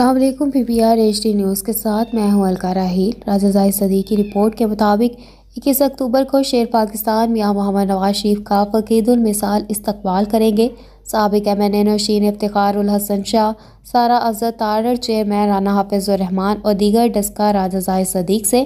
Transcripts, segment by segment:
Aslam P P R H D news के साथ मैं हूं अलका राहील राजा जाहिद सदी की रिपोर्ट के मुताबिक इक्कीस अक्टूबर को शेर पाकिस्तान मियाँ मोहम्मद नवाज शरीफ का फ़कीदुलमिसाल इस्तकबाल करेंगे सबक एम एन ए नौशीन इफ्तार हसन शाह सारा अफजर तारर चेयरमैन राना हाफिजुररहमान और दीगर डस्का राजा जाहिद सदीक से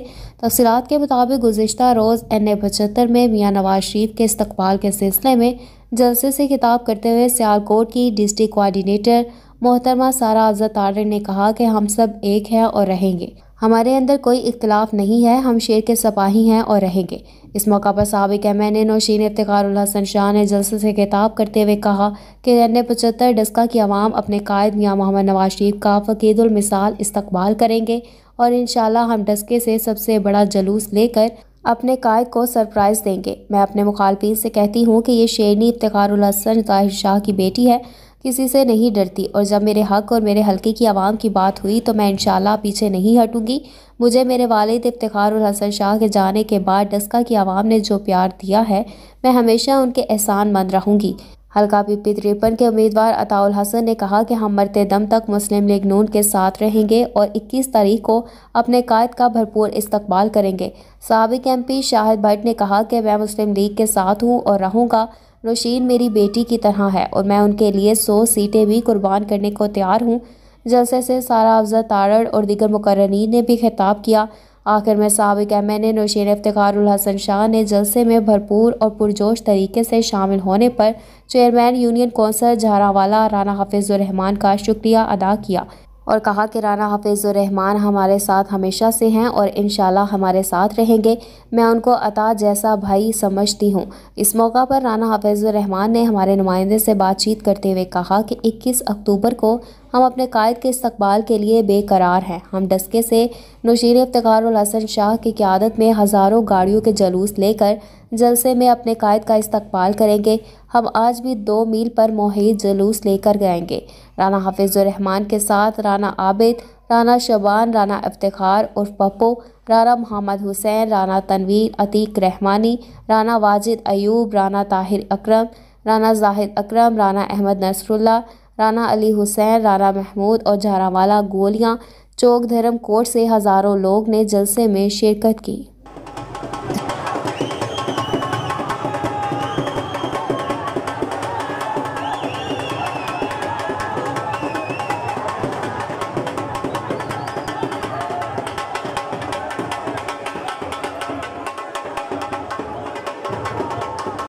तफसीत के मुताबिक गुजशत रोज़ एन ए पचहत्तर में मियाँ नवाज शरीफ के इस्तकबाल के सिलसिले में जलसे से खिताब करते हुए सियालकोट की डिस्ट्रिक्ट कोआर्डीनेटर मोहतरमा सारा अजा तारे ने कहा कि हम सब एक हैं और रहेंगे हमारे अंदर कोई इख्तलाफ नहीं है हम शेर के सपाही हैं और रहेंगे इस मौका पर सबक एम एन ए नौशीन इफ्तारसन शाह ने जलसे से खिताब करते हुए कहा कि एन पचहत्तर डस्का की आवाम अपने कायद मियाँ मोहम्मद नवाज शरीफ का फ़कीदुलमिसाल इस्तबाल करेंगे और इन शाह हम डस्के से सबसे बड़ा जलूस लेकर अपने कायद को सरप्राइज़ देंगे मैं अपने मुखालफी से कहती हूँ कि ये शेरनी इफ्तारसन ताहिर शाह की बेटी है किसी से नहीं डरती और जब मेरे हक और मेरे हल्के की आवाम की बात हुई तो मैं इन पीछे नहीं हटूँगी मुझे मेरे वालिद इफ्तार और हसन शाह के जाने के बाद डस्का की आवाम ने जो प्यार दिया है मैं हमेशा उनके एहसान मंद रहूँगी हल्का पीपी त्रिपन के उम्मीदवार अताउल हसन ने कहा कि हम मरते दम तक मुस्लिम लीग नून के साथ रहेंगे और 21 तारीख को अपने कायद का भरपूर इस्तकबाल करेंगे सबक एम पी शाहिद भट्ट ने कहा कि मैं मुस्लिम लीग के साथ हूँ और रहूँगा नौशीन मेरी बेटी की तरह है और मैं उनके लिए सौ सीटें भी कुर्बान करने को तैयार हूँ जलसे से सारा अफजा तारड़ और दिगर मुकर्रीन ने भी खिताब किया आखिर में सबक एम एन ए नौशीन इफ्तारुल हसन शाह ने जलसे में भरपूर और पुरजोश तरीके से शामिल होने पर chairman union council Jharawala Rana Hafizurrahman का शुक्रिया अदा किया और कहा कि राना हाफिज़ुररहमान हमारे साथ हमेशा से हैं और इन हमारे साथ रहेंगे मैं उनको अता जैसा भाई समझती हूँ इस मौका पर राना हाफिज़ुररहमान ने हमारे नुमाइंदे से बातचीत करते हुए कहा कि 21 अक्टूबर को हम अपने कायद के इस्तबाल के लिए बेकरार हैं हम डस्के से नशीर इफ्तारसन शाह की क्यादत में हज़ारों गाड़ियों के जलूस लेकर जलसे में अपने कायद का इस्तबाल करेंगे हम आज भी दो मील पर मोहित जलूस लेकर गएंगे राना हाफिज़ुररहमान के साथ राना आबिद राना शबान राना इफ्तार उर्फ पप्पो राना मोहम्मद हुसैन राना तनवीर अतीक रहमानी राना वाजिद अयूब राना ताहिर अक्रम राना जाहिद अक्रम राना अहमद नसरुल्ला राना अली हुसैन राना महमूद और झारावाला गोलियां चौक धर्म कोर्ट से हज़ारों लोग ने जलसे में शिरकत की